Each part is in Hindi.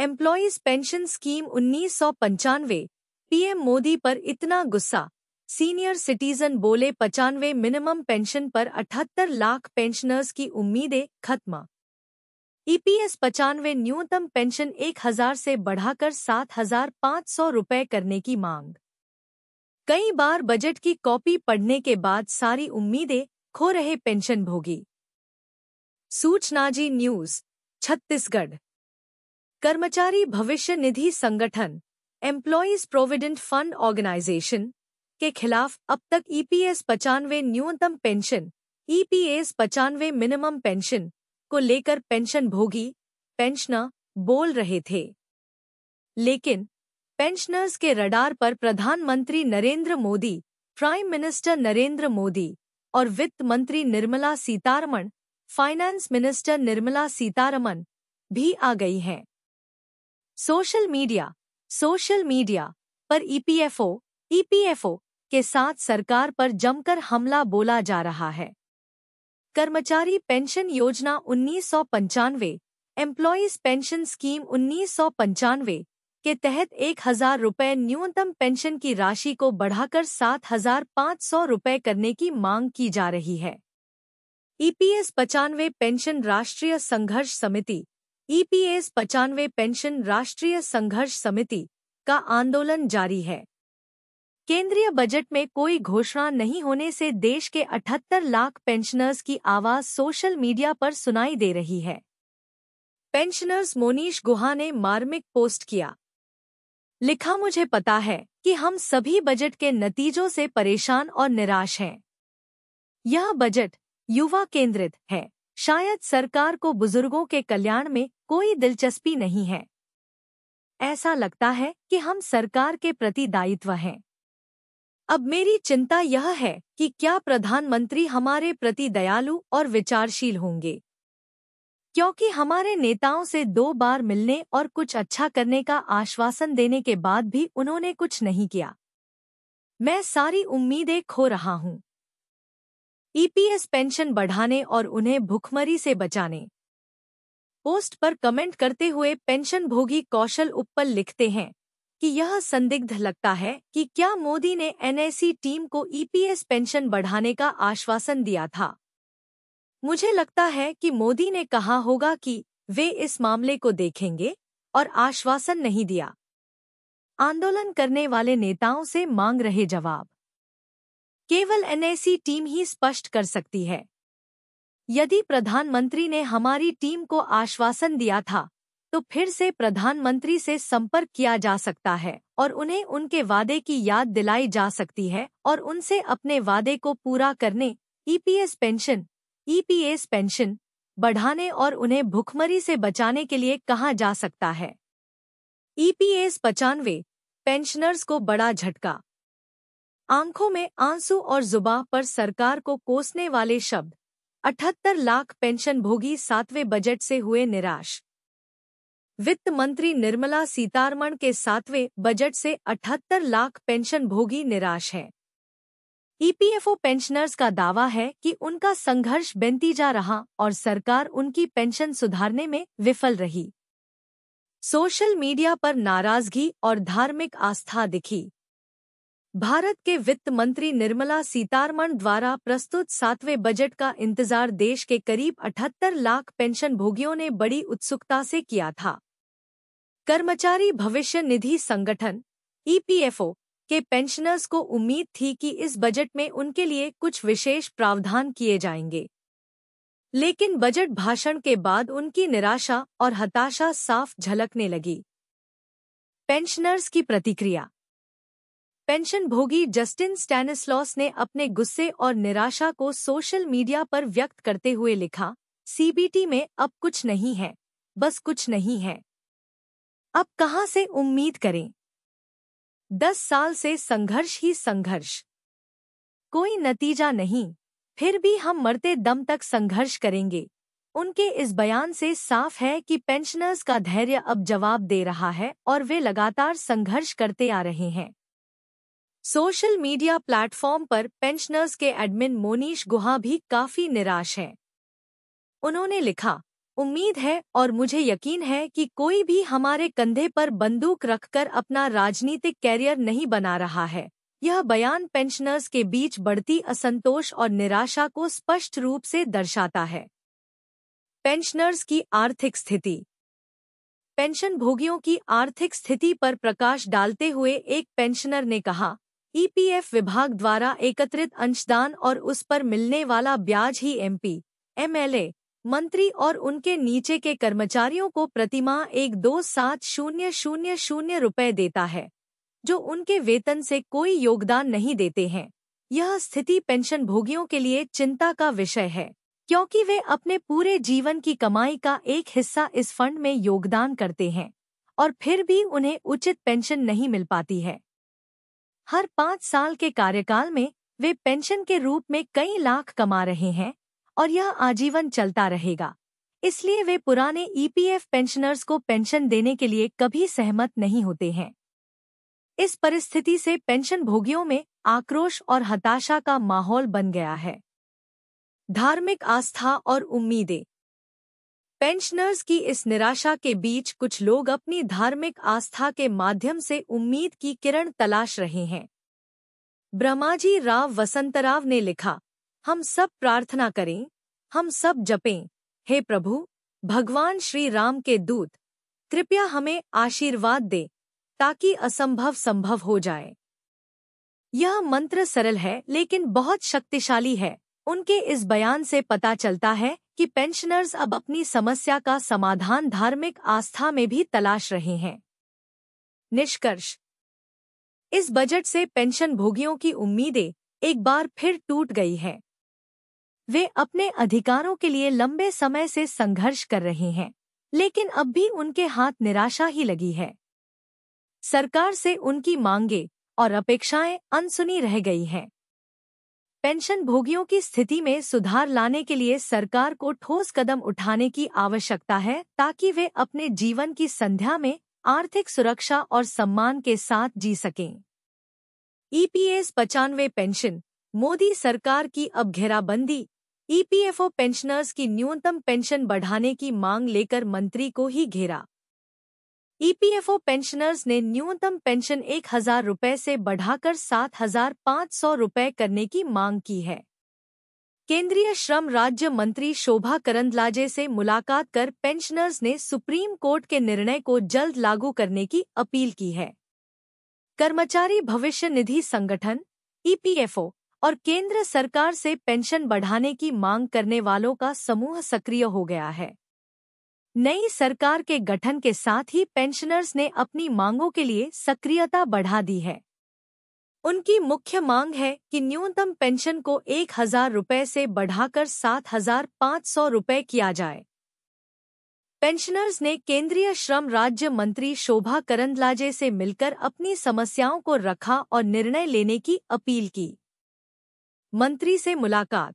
एम्प्लॉज पेंशन स्कीम उन्नीस सौ पंचानवे पीएम मोदी पर इतना गुस्सा सीनियर सिटीजन बोले पचानवे मिनिमम पेंशन पर अठहत्तर लाख पेंशनर्स की उम्मीदें खत्म ईपीएस पचानवे न्यूनतम पेंशन एक हजार से बढ़ाकर सात हजार पाँच सौ रुपये करने की मांग कई बार बजट की कॉपी पढ़ने के बाद सारी उम्मीदें खो रहे पेंशन भोगी सूचनाजी न्यूज छत्तीसगढ़ कर्मचारी भविष्य निधि संगठन एम्प्लॉज प्रोविडेंट फंड ऑर्गेनाइजेशन के खिलाफ अब तक ईपीएस e पचानवे न्यूनतम पेंशन ईपीएस e पचानवे मिनिमम पेंशन को लेकर पेंशन भोगी पेंशनर बोल रहे थे लेकिन पेंशनर्स के रडार पर प्रधानमंत्री नरेंद्र मोदी प्राइम मिनिस्टर नरेंद्र मोदी और वित्त मंत्री निर्मला सीतारमण फाइनेंस मिनिस्टर निर्मला सीतारमण भी आ गई हैं सोशल मीडिया सोशल मीडिया पर ईपीएफओ e ईपीएफओ e के साथ सरकार पर जमकर हमला बोला जा रहा है कर्मचारी पेंशन योजना उन्नीस सौ पंचानवे एम्प्लॉयज पेंशन स्कीम उन्नीस सौ पंचानवे के तहत एक हजार रुपये न्यूनतम पेंशन की राशि को बढ़ाकर सात हजार पाँच सौ रुपये करने की मांग की जा रही है ईपीएस e पचानवे पेंशन राष्ट्रीय संघर्ष समिति ईपीएस e पचानवे पेंशन राष्ट्रीय संघर्ष समिति का आंदोलन जारी है केंद्रीय बजट में कोई घोषणा नहीं होने से देश के 78 लाख पेंशनर्स की आवाज सोशल मीडिया पर सुनाई दे रही है पेंशनर्स मोनीश गुहा ने मार्मिक पोस्ट किया लिखा मुझे पता है कि हम सभी बजट के नतीजों से परेशान और निराश हैं यह बजट युवा केंद्रित है शायद सरकार को बुजुर्गों के कल्याण में कोई दिलचस्पी नहीं है ऐसा लगता है कि हम सरकार के प्रति दायित्व हैं अब मेरी चिंता यह है कि क्या प्रधानमंत्री हमारे प्रति दयालु और विचारशील होंगे क्योंकि हमारे नेताओं से दो बार मिलने और कुछ अच्छा करने का आश्वासन देने के बाद भी उन्होंने कुछ नहीं किया मैं सारी उम्मीदें खो रहा हूं ईपीएस पेंशन बढ़ाने और उन्हें भुखमरी से बचाने पोस्ट पर कमेंट करते हुए पेंशन भोगी कौशल उप्पल लिखते हैं कि यह संदिग्ध लगता है कि क्या मोदी ने एनएसी टीम को ईपीएस पेंशन बढ़ाने का आश्वासन दिया था मुझे लगता है कि मोदी ने कहा होगा कि वे इस मामले को देखेंगे और आश्वासन नहीं दिया आंदोलन करने वाले नेताओं से मांग रहे जवाब केवल एनएसी टीम ही स्पष्ट कर सकती है यदि प्रधानमंत्री ने हमारी टीम को आश्वासन दिया था तो फिर से प्रधानमंत्री से संपर्क किया जा सकता है और उन्हें उनके वादे की याद दिलाई जा सकती है और उनसे अपने वादे को पूरा करने ईपीएस पेंशन ईपीएस पेंशन बढ़ाने और उन्हें भुखमरी से बचाने के लिए कहा जा सकता है ईपीएस e पचानवे पेंशनर्स को बड़ा झटका आंखों में आंसू और जुबा पर सरकार को कोसने वाले शब्द अठहत्तर लाख पेंशन भोगी सातवें बजट से हुए निराश वित्त मंत्री निर्मला सीतारमण के सातवें बजट से अठहत्तर लाख पेंशन भोगी निराश हैं। ईपीएफओ पेंशनर्स का दावा है कि उनका संघर्ष बनती जा रहा और सरकार उनकी पेंशन सुधारने में विफल रही सोशल मीडिया पर नाराजगी और धार्मिक आस्था दिखी भारत के वित्त मंत्री निर्मला सीतारमण द्वारा प्रस्तुत सातवें बजट का इंतजार देश के करीब 78 लाख पेंशन भोगियों ने बड़ी उत्सुकता से किया था कर्मचारी भविष्य निधि संगठन ईपीएफओ के पेंशनर्स को उम्मीद थी कि इस बजट में उनके लिए कुछ विशेष प्रावधान किए जाएंगे लेकिन बजट भाषण के बाद उनकी निराशा और हताशा साफ झलकने लगी पेंशनर्स की प्रतिक्रिया पेंशन भोगी जस्टिन स्टैनिसलॉस ने अपने गुस्से और निराशा को सोशल मीडिया पर व्यक्त करते हुए लिखा सीबीटी में अब कुछ नहीं है बस कुछ नहीं है अब कहां से उम्मीद करें दस साल से संघर्ष ही संघर्ष कोई नतीजा नहीं फिर भी हम मरते दम तक संघर्ष करेंगे उनके इस बयान से साफ है कि पेंशनर्स का धैर्य अब जवाब दे रहा है और वे लगातार संघर्ष करते आ रहे हैं सोशल मीडिया प्लेटफॉर्म पर पेंशनर्स के एडमिन मोनीश गुहा भी काफी निराश हैं उन्होंने लिखा उम्मीद है और मुझे यकीन है कि कोई भी हमारे कंधे पर बंदूक रखकर अपना राजनीतिक कैरियर नहीं बना रहा है यह बयान पेंशनर्स के बीच बढ़ती असंतोष और निराशा को स्पष्ट रूप से दर्शाता है पेंशनर्स की आर्थिक स्थिति पेंशन भोगियों की आर्थिक स्थिति पर प्रकाश डालते हुए एक पेंशनर ने कहा ईपीएफ विभाग द्वारा एकत्रित अंशदान और उस पर मिलने वाला ब्याज ही एमपी एमएलए मंत्री और उनके नीचे के कर्मचारियों को प्रतिमाह एक दो सात शून्य शून्य शून्य रुपये देता है जो उनके वेतन से कोई योगदान नहीं देते हैं यह स्थिति पेंशन भोगियों के लिए चिंता का विषय है क्योंकि वे अपने पूरे जीवन की कमाई का एक हिस्सा इस फंड में योगदान करते हैं और फिर भी उन्हें उचित पेंशन नहीं मिल पाती है हर पाँच साल के कार्यकाल में वे पेंशन के रूप में कई लाख कमा रहे हैं और यह आजीवन चलता रहेगा इसलिए वे पुराने ईपीएफ e पेंशनर्स को पेंशन देने के लिए कभी सहमत नहीं होते हैं इस परिस्थिति से पेंशन भोगियों में आक्रोश और हताशा का माहौल बन गया है धार्मिक आस्था और उम्मीदें पेंशनर्स की इस निराशा के बीच कुछ लोग अपनी धार्मिक आस्था के माध्यम से उम्मीद की किरण तलाश रहे हैं ब्रह्माजी राव वसंतराव ने लिखा हम सब प्रार्थना करें हम सब जपें हे प्रभु भगवान श्री राम के दूत कृपया हमें आशीर्वाद दे ताकि असंभव संभव हो जाए यह मंत्र सरल है लेकिन बहुत शक्तिशाली है उनके इस बयान से पता चलता है कि पेंशनर्स अब अपनी समस्या का समाधान धार्मिक आस्था में भी तलाश रहे हैं निष्कर्ष इस बजट से पेंशन भोगियों की उम्मीदें एक बार फिर टूट गई हैं वे अपने अधिकारों के लिए लंबे समय से संघर्ष कर रहे हैं लेकिन अब भी उनके हाथ निराशा ही लगी है सरकार से उनकी मांगे और अपेक्षाएं अनसुनी रह गई हैं पेंशन भोगियों की स्थिति में सुधार लाने के लिए सरकार को ठोस कदम उठाने की आवश्यकता है ताकि वे अपने जीवन की संध्या में आर्थिक सुरक्षा और सम्मान के साथ जी सकें ईपीएस पचानवे पेंशन मोदी सरकार की अब घेराबंदी ईपीएफओ पेंशनर्स की न्यूनतम पेंशन बढ़ाने की मांग लेकर मंत्री को ही घेरा ईपीएफओ e पेंशनर्स ने न्यूनतम पेंशन एक हजार रुपये से बढ़ाकर सात हजार पाँच सौ रुपये करने की मांग की है केंद्रीय श्रम राज्य मंत्री शोभा करंदलाजे से मुलाकात कर पेंशनर्स ने सुप्रीम कोर्ट के निर्णय को जल्द लागू करने की अपील की है कर्मचारी भविष्य निधि संगठन ईपीएफओ e और केंद्र सरकार से पेंशन बढ़ाने की मांग करने वालों का समूह सक्रिय हो गया है नई सरकार के गठन के साथ ही पेंशनर्स ने अपनी मांगों के लिए सक्रियता बढ़ा दी है उनकी मुख्य मांग है कि न्यूनतम पेंशन को एक हजार रुपये से बढ़ाकर सात हजार पाँच सौ रुपये किया जाए पेंशनर्स ने केंद्रीय श्रम राज्य मंत्री शोभा करंदलाजे से मिलकर अपनी समस्याओं को रखा और निर्णय लेने की अपील की मंत्री से मुलाकात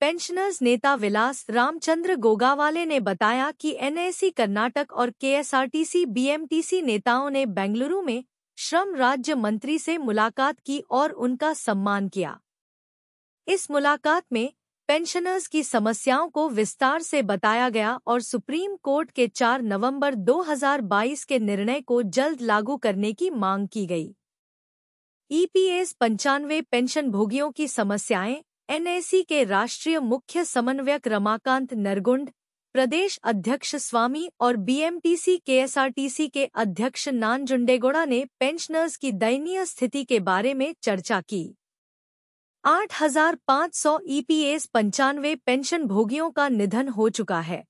पेंशनर्स नेता विलास रामचंद्र गोगावाले ने बताया कि एनएसी कर्नाटक और केएसआरटीसी बीएमटीसी नेताओं ने बेंगलुरु में श्रम राज्य मंत्री से मुलाकात की और उनका सम्मान किया इस मुलाकात में पेंशनर्स की समस्याओं को विस्तार से बताया गया और सुप्रीम कोर्ट के 4 नवंबर 2022 के निर्णय को जल्द लागू करने की मांग की गई ईपीएस पंचानवे पेंशन भोगियों की समस्याएं एनएसी के राष्ट्रीय मुख्य समन्वयक रमाकांत नरगुंड प्रदेश अध्यक्ष स्वामी और बीएमटीसी केएसआरटीसी के अध्यक्ष जुंडेगोड़ा ने पेंशनर्स की दयनीय स्थिति के बारे में चर्चा की 8,500 ईपीएस पंचानवे पेंशन भोगियों का निधन हो चुका है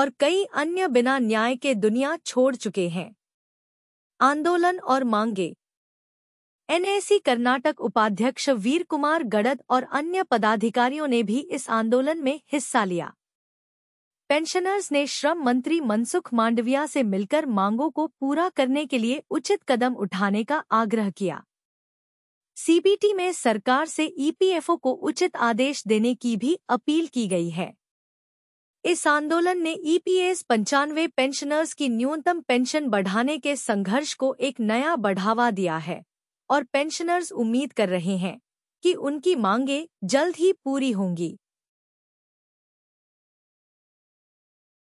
और कई अन्य बिना न्याय के दुनिया छोड़ चुके हैं आंदोलन और मांगे एनएसी कर्नाटक उपाध्यक्ष वीर कुमार गड़द और अन्य पदाधिकारियों ने भी इस आंदोलन में हिस्सा लिया पेंशनर्स ने श्रम मंत्री मनसुख मांडविया से मिलकर मांगों को पूरा करने के लिए उचित कदम उठाने का आग्रह किया सीबीटी में सरकार से ईपीएफओ को उचित आदेश देने की भी अपील की गई है इस आंदोलन ने ईपीएस पंचानवे पेंशनर्स की न्यूनतम पेंशन बढ़ाने के संघर्ष को एक नया बढ़ावा दिया है और पेंशनर्स उम्मीद कर रहे हैं कि उनकी मांगे जल्द ही पूरी होंगी